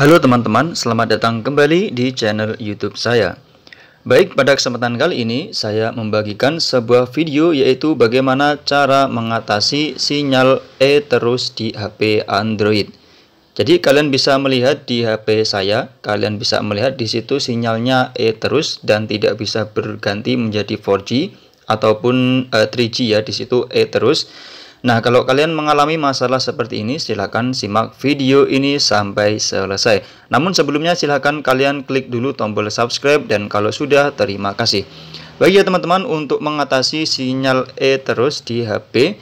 Halo teman-teman, selamat datang kembali di channel YouTube saya. Baik, pada kesempatan kali ini saya membagikan sebuah video yaitu bagaimana cara mengatasi sinyal E terus di HP Android. Jadi kalian bisa melihat di HP saya, kalian bisa melihat di situ sinyalnya E terus dan tidak bisa berganti menjadi 4G ataupun 3G eh, ya di situ E terus. Nah, kalau kalian mengalami masalah seperti ini, silahkan simak video ini sampai selesai. Namun sebelumnya silahkan kalian klik dulu tombol subscribe dan kalau sudah terima kasih. Bagi ya teman-teman, untuk mengatasi sinyal E terus di HP eh,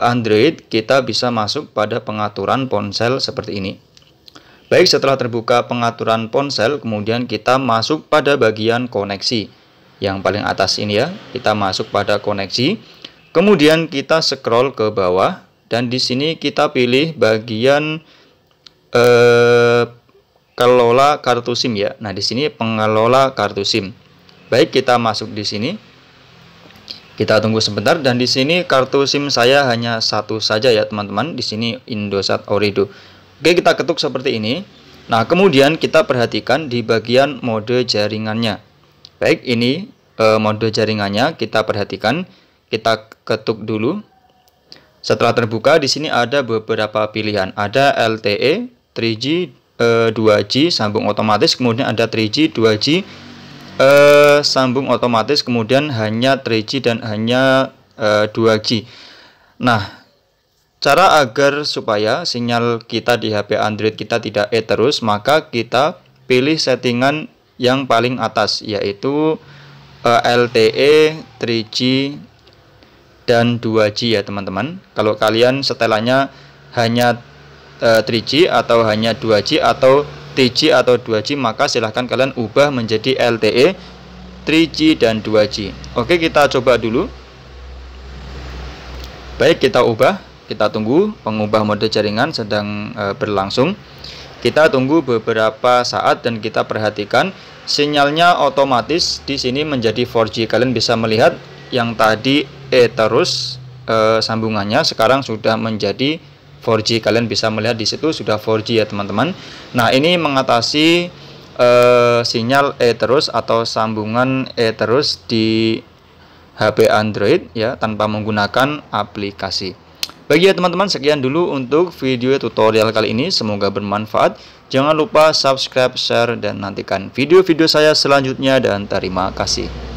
Android, kita bisa masuk pada pengaturan ponsel seperti ini. Baik, setelah terbuka pengaturan ponsel, kemudian kita masuk pada bagian koneksi. Yang paling atas ini ya, kita masuk pada koneksi. Kemudian kita scroll ke bawah dan di sini kita pilih bagian eh, kelola kartu SIM ya. Nah, di sini pengelola kartu SIM. Baik, kita masuk di sini. Kita tunggu sebentar dan di sini kartu SIM saya hanya satu saja ya, teman-teman. Di sini Indosat Orido. Oke, kita ketuk seperti ini. Nah, kemudian kita perhatikan di bagian mode jaringannya. Baik, ini eh, mode jaringannya kita perhatikan kita ketuk dulu. Setelah terbuka, di sini ada beberapa pilihan. Ada LTE, 3G, e, 2G, eh, sambung otomatis, kemudian ada 3G, 2G, e, sambung otomatis, kemudian hanya 3G dan hanya e, eh, 2G. Nah, cara agar supaya sinyal kita di HP Android kita tidak E terus, maka kita pilih settingan yang paling atas, yaitu eh, LTE, 3G, dan 2G ya teman-teman kalau kalian setelannya hanya e, 3G atau hanya 2G atau 3G atau 2G maka silahkan kalian ubah menjadi LTE 3G dan 2G oke kita coba dulu baik kita ubah kita tunggu pengubah mode jaringan sedang e, berlangsung kita tunggu beberapa saat dan kita perhatikan sinyalnya otomatis di sini menjadi 4G kalian bisa melihat yang tadi E terus e, sambungannya sekarang sudah menjadi 4G kalian bisa melihat di situ sudah 4G ya teman-teman nah ini mengatasi e, sinyal E terus atau sambungan E terus di HP Android ya tanpa menggunakan aplikasi bagi ya teman-teman sekian dulu untuk video tutorial kali ini semoga bermanfaat jangan lupa subscribe share dan nantikan video-video saya selanjutnya dan terima kasih